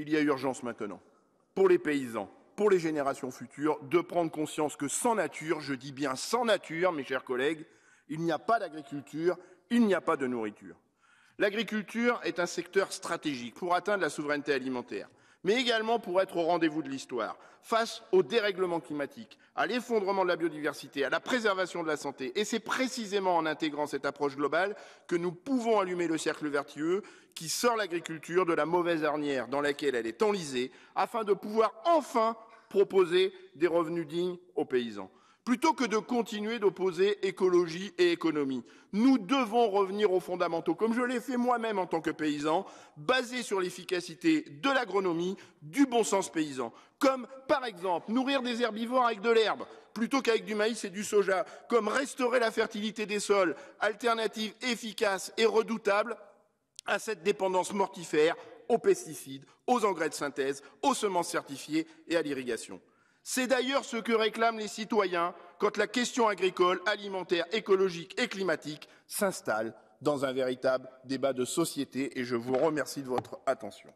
il y a urgence maintenant, pour les paysans, pour les générations futures, de prendre conscience que sans nature, je dis bien sans nature, mes chers collègues, il n'y a pas d'agriculture, il n'y a pas de nourriture. L'agriculture est un secteur stratégique pour atteindre la souveraineté alimentaire mais également pour être au rendez-vous de l'histoire. Face au dérèglement climatique, à l'effondrement de la biodiversité, à la préservation de la santé, et c'est précisément en intégrant cette approche globale que nous pouvons allumer le cercle vertueux qui sort l'agriculture de la mauvaise arnière dans laquelle elle est enlisée, afin de pouvoir enfin proposer des revenus dignes aux paysans. Plutôt que de continuer d'opposer écologie et économie, nous devons revenir aux fondamentaux, comme je l'ai fait moi-même en tant que paysan, basés sur l'efficacité de l'agronomie, du bon sens paysan. Comme, par exemple, nourrir des herbivores avec de l'herbe, plutôt qu'avec du maïs et du soja. Comme restaurer la fertilité des sols, alternative efficace et redoutable à cette dépendance mortifère aux pesticides, aux engrais de synthèse, aux semences certifiées et à l'irrigation. C'est d'ailleurs ce que réclament les citoyens quand la question agricole, alimentaire, écologique et climatique s'installe dans un véritable débat de société. Et je vous remercie de votre attention.